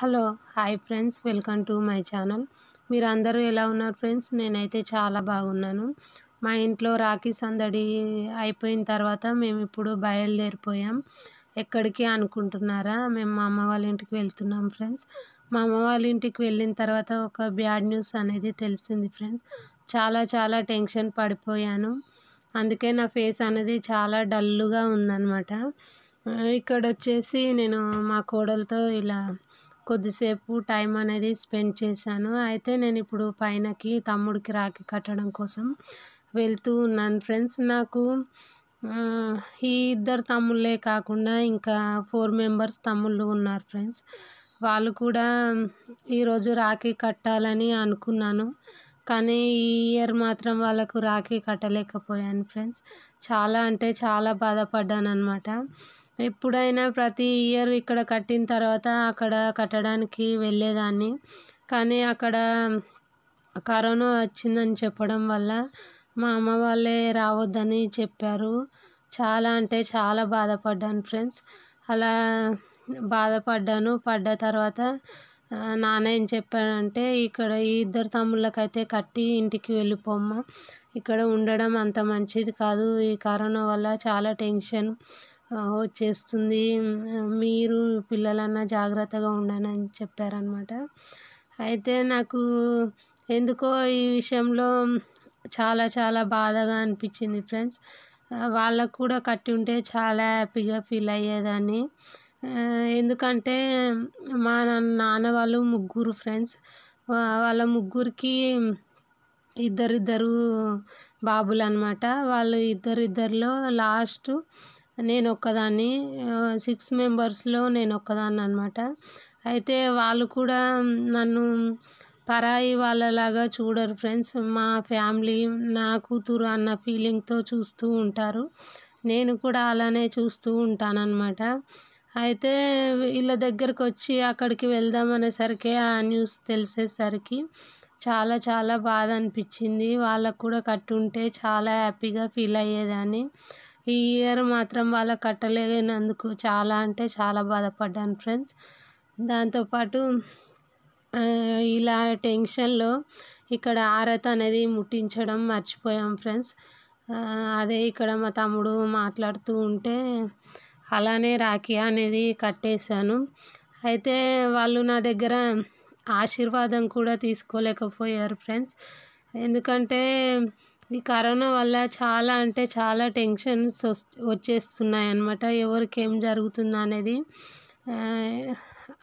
hello hi friends welcome to my channel మీరు అందరూ ఎలా ఉన్నారు ఫ్రెండ్స్ నేనైతే చాలా బాగున్నాను మా ఇంట్లో రాఖీ సందడి అయిపోయిన తర్వాత మేము ఇప్పుడు బయలుదేరిపోయాం ఎక్కడికి అనుకుంటున్నారా మేము మా అమ్మ వాళ్ళ ఇంటికి వెళ్తున్నాం ఫ్రెండ్స్ మా అమ్మ వాళ్ళ ఇంటికి వెళ్ళిన తర్వాత ఒక బ్యాడ్ న్యూస్ అనేది తెలిసింది ఫ్రెండ్స్ చాలా చాలా టెన్షన్ పడిపోయాను అందుకే నా ఫేస్ అనేది చాలా డల్గా ఉందన్నమాట ఇక్కడ వచ్చేసి నేను మా కోడలతో ఇలా కొద్దిసేపు టైం అనేది స్పెండ్ చేశాను అయితే నేను ఇప్పుడు పైనకి తమ్ముడికి రాఖీ కట్టడం కోసం వెళ్తూ ఉన్నాను ఫ్రెండ్స్ నాకు ఈ ఇద్దరు తమ్ముళ్ళే కాకుండా ఇంకా ఫోర్ మెంబర్స్ తమ్ముళ్ళు ఉన్నారు ఫ్రెండ్స్ వాళ్ళు కూడా ఈరోజు రాఖీ కట్టాలని అనుకున్నాను కానీ ఈ ఇయర్ మాత్రం వాళ్ళకు రాఖీ కట్టలేకపోయాను ఫ్రెండ్స్ చాలా అంటే చాలా బాధపడ్డాను అనమాట ఎప్పుడైనా ప్రతి ఇయర్ ఇక్కడ కట్టిన తర్వాత అక్కడ కట్టడానికి వెళ్ళేదాన్ని కానీ అక్కడ కరోనా వచ్చిందని చెప్పడం వల్ల మా అమ్మ వాళ్ళే రావద్దని చెప్పారు చాలా అంటే చాలా బాధపడ్డాను ఫ్రెండ్స్ అలా బాధపడ్డాను పడ్డ తర్వాత నాన్న ఏం చెప్పాడంటే ఇక్కడ ఈ ఇద్దరు తమ్ముళ్ళకైతే కట్టి ఇంటికి వెళ్ళిపోమ్మ ఇక్కడ ఉండడం అంత మంచిది కాదు ఈ కరోనా వల్ల చాలా టెన్షన్ వచ్చేస్తుంది మీరు పిల్లలన్నా జాగ్రత్తగా ఉండనని చెప్పారనమాట అయితే నాకు ఎందుకో ఈ విషయంలో చాలా చాలా బాధగా అనిపించింది ఫ్రెండ్స్ వాళ్ళకు కూడా కట్టి ఉంటే చాలా హ్యాపీగా ఫీల్ అయ్యేదాన్ని ఎందుకంటే మా నాన్న వాళ్ళు ముగ్గురు ఫ్రెండ్స్ వాళ్ళ ముగ్గురికి ఇద్దరిద్దరు బాబులు అనమాట వాళ్ళు ఇద్దరిద్దరిలో లాస్ట్ నేను ఒక్కదాన్ని సిక్స్ మెంబర్స్లో నేను ఒక్కదాన్ని అనమాట అయితే వాళ్ళు కూడా నన్ను పరాయి వాళ్ళలాగా చూడరు ఫ్రెండ్స్ మా ఫ్యామిలీ నా కూతురు అన్న ఫీలింగ్తో చూస్తూ ఉంటారు నేను కూడా అలానే చూస్తూ ఉంటానన్నమాట అయితే వీళ్ళ దగ్గరకు వచ్చి అక్కడికి వెళ్దాం అనేసరికి ఆ న్యూస్ తెలిసేసరికి చాలా చాలా బాధ అనిపించింది వాళ్ళకు కూడా కట్టుంటే చాలా హ్యాపీగా ఫీల్ అయ్యేదాన్ని ఈ ఇయర్ మాత్రం వాళ్ళ కట్టలేనందుకు చాలా అంటే చాలా బాధపడ్డాను ఫ్రెండ్స్ దాంతోపాటు ఇలా టెన్షన్లో ఇక్కడ ఆరత్ అనేది ముట్టించడం మర్చిపోయాం ఫ్రెండ్స్ అదే ఇక్కడ మా తమ్ముడు మాట్లాడుతూ ఉంటే అలానే రాఖీ అనేది కట్టేశాను అయితే వాళ్ళు నా దగ్గర ఆశీర్వాదం కూడా తీసుకోలేకపోయారు ఫ్రెండ్స్ ఎందుకంటే ఈ కరోనా వల్ల చాలా అంటే చాలా టెన్షన్స్ వచ్చేస్తున్నాయి అన్నమాట ఎవరికి ఏం జరుగుతుందా అనేది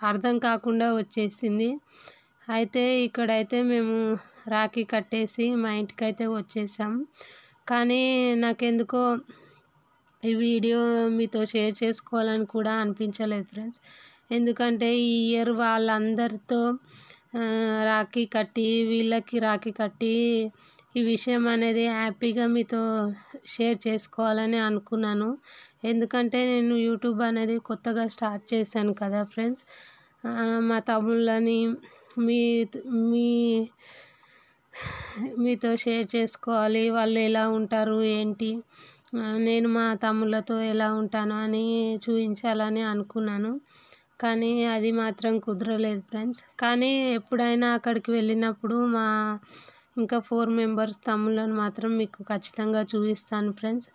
అర్థం కాకుండా వచ్చేసింది అయితే ఇక్కడైతే మేము రాఖీ కట్టేసి మా ఇంటికైతే వచ్చేసాం కానీ నాకెందుకో ఈ వీడియో మీతో షేర్ చేసుకోవాలని కూడా అనిపించలేదు ఫ్రెండ్స్ ఎందుకంటే ఈ ఇయర్ వాళ్ళందరితో రాఖీ కట్టి వీళ్ళకి రాఖీ కట్టి ఈ విషయం అనేది హ్యాపీగా మీతో షేర్ చేసుకోవాలని అనుకున్నాను ఎందుకంటే నేను యూట్యూబ్ అనేది కొత్తగా స్టార్ట్ చేశాను కదా ఫ్రెండ్స్ మా తమ్ముళ్ళని మీ మీ మీతో షేర్ చేసుకోవాలి వాళ్ళు ఎలా ఉంటారు ఏంటి నేను మా తమ్ముళ్ళతో ఎలా ఉంటాను అని చూపించాలని అనుకున్నాను కానీ అది మాత్రం కుదరలేదు ఫ్రెండ్స్ కానీ ఎప్పుడైనా అక్కడికి వెళ్ళినప్పుడు మా ఇంకా ఫోర్ మెంబర్స్ తమ్ముళ్ళని మాత్రం మీకు ఖచ్చితంగా చూపిస్తాను ఫ్రెండ్స్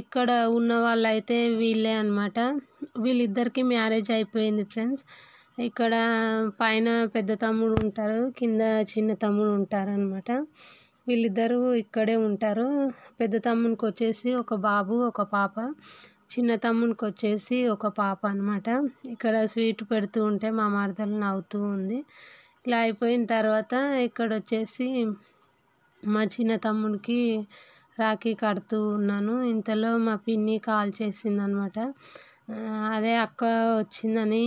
ఇక్కడ ఉన్న వాళ్ళైతే వీళ్ళే అనమాట వీళ్ళిద్దరికీ మ్యారేజ్ అయిపోయింది ఫ్రెండ్స్ ఇక్కడ పైన పెద్ద తమ్ముడు ఉంటారు కింద చిన్న తమ్ముడు ఉంటారు అనమాట వీళ్ళిద్దరూ ఇక్కడే ఉంటారు పెద్ద తమ్మునికి వచ్చేసి ఒక బాబు ఒక పాప చిన్న తమ్మునికి వచ్చేసి ఒక పాప అనమాట ఇక్కడ స్వీట్ పెడుతూ ఉంటే మా మరదలు నవ్వుతూ ఉంది ఇలా అయిపోయిన తర్వాత ఇక్కడ వచ్చేసి మా చిన్న తమ్ముడికి రాఖీ కడుతూ ఉన్నాను ఇంతలో మా పిన్ని కాల్ చేసింది అనమాట అదే అక్క వచ్చిందని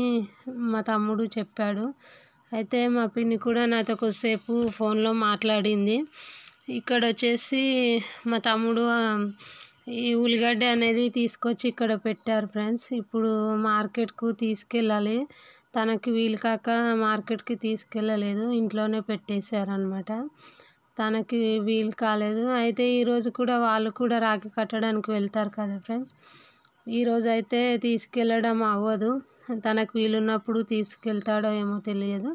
మా తమ్ముడు చెప్పాడు అయితే మా పిన్ని కూడా నాతో కొద్దిసేపు ఫోన్లో మాట్లాడింది ఇక్కడ వచ్చేసి మా తమ్ముడు ఈ ఉల్లిగడ్డ అనేది తీసుకొచ్చి ఇక్కడ పెట్టారు ఫ్రెండ్స్ ఇప్పుడు మార్కెట్కు తీసుకెళ్ళాలి తనకి వీలు కాక మార్కెట్కి తీసుకెళ్ళలేదు ఇంట్లోనే పెట్టేశారనమాట తనకి వీలు కాలేదు అయితే ఈరోజు కూడా వాళ్ళు కూడా రాఖీ కట్టడానికి వెళ్తారు కదా ఫ్రెండ్స్ ఈరోజు అయితే తీసుకెళ్ళడం అవ్వదు తనకు వీలున్నప్పుడు తీసుకెళ్తాడో ఏమో తెలియదు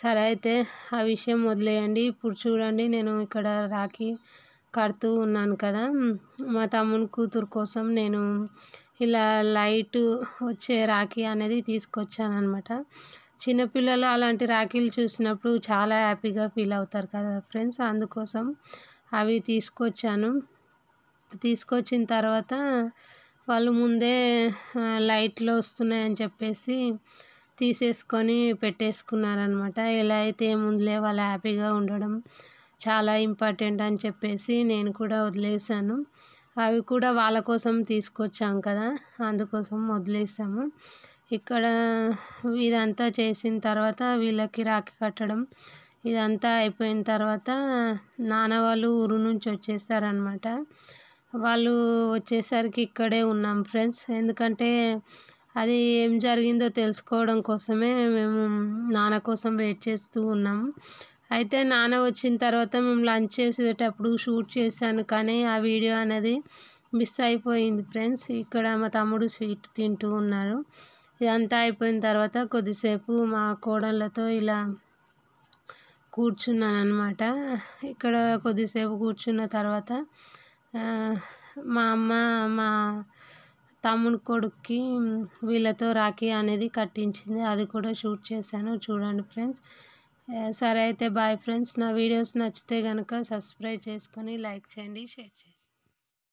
సరే అయితే ఆ విషయం వదిలేయండి ఇప్పుడు చూడండి నేను ఇక్కడ రాఖీ కడుతూ ఉన్నాను కదా మా తమ్ముని కూతురు కోసం నేను ఇలా లైట్ వచ్చే రాఖీ అనేది తీసుకొచ్చాను అనమాట చిన్నపిల్లలు అలాంటి రాఖీలు చూసినప్పుడు చాలా హ్యాపీగా ఫీల్ అవుతారు కదా ఫ్రెండ్స్ అందుకోసం అవి తీసుకొచ్చాను తీసుకొచ్చిన తర్వాత వాళ్ళు ముందే లైట్లు వస్తున్నాయని చెప్పేసి తీసేసుకొని పెట్టేసుకున్నారనమాట ఎలా అయితే ముందులే వాళ్ళు హ్యాపీగా ఉండడం చాలా ఇంపార్టెంట్ అని చెప్పేసి నేను కూడా వదిలేసాను అవి కూడా వాళ్ళ కోసం తీసుకొచ్చాం కదా అందుకోసం వదిలేసాము ఇక్కడ ఇదంతా చేసిన తర్వాత వీళ్ళకి రాఖీ కట్టడం ఇదంతా అయిపోయిన తర్వాత నాన్న వాళ్ళు ఊరు నుంచి వచ్చేసారనమాట వాళ్ళు వచ్చేసరికి ఇక్కడే ఉన్నాం ఫ్రెండ్స్ ఎందుకంటే అది ఏం జరిగిందో తెలుసుకోవడం కోసమే మేము నాన్న కోసం వెయిట్ చేస్తూ ఉన్నాము అయితే నాన్న వచ్చిన తర్వాత మేము లంచ్ చేసేటప్పుడు షూట్ చేశాను కానీ ఆ వీడియో అనేది మిస్ అయిపోయింది ఫ్రెండ్స్ ఇక్కడ మా తమ్ముడు స్వీట్ తింటూ ఉన్నారు ఇదంతా అయిపోయిన తర్వాత కొద్దిసేపు మా కోడళ్ళతో ఇలా కూర్చున్నాను అనమాట ఇక్కడ కొద్దిసేపు కూర్చున్న తర్వాత మా అమ్మ మా తమ్ముడు కొడుక్కి వీళ్ళతో రాఖీ అనేది కట్టించింది అది కూడా షూట్ చేశాను చూడండి ఫ్రెండ్స్ సరే అయితే బాయ్ ఫ్రెండ్స్ నా వీడియోస్ నచ్చితే కనుక సబ్స్క్రైబ్ చేసుకొని లైక్ చేయండి షేర్ చేయండి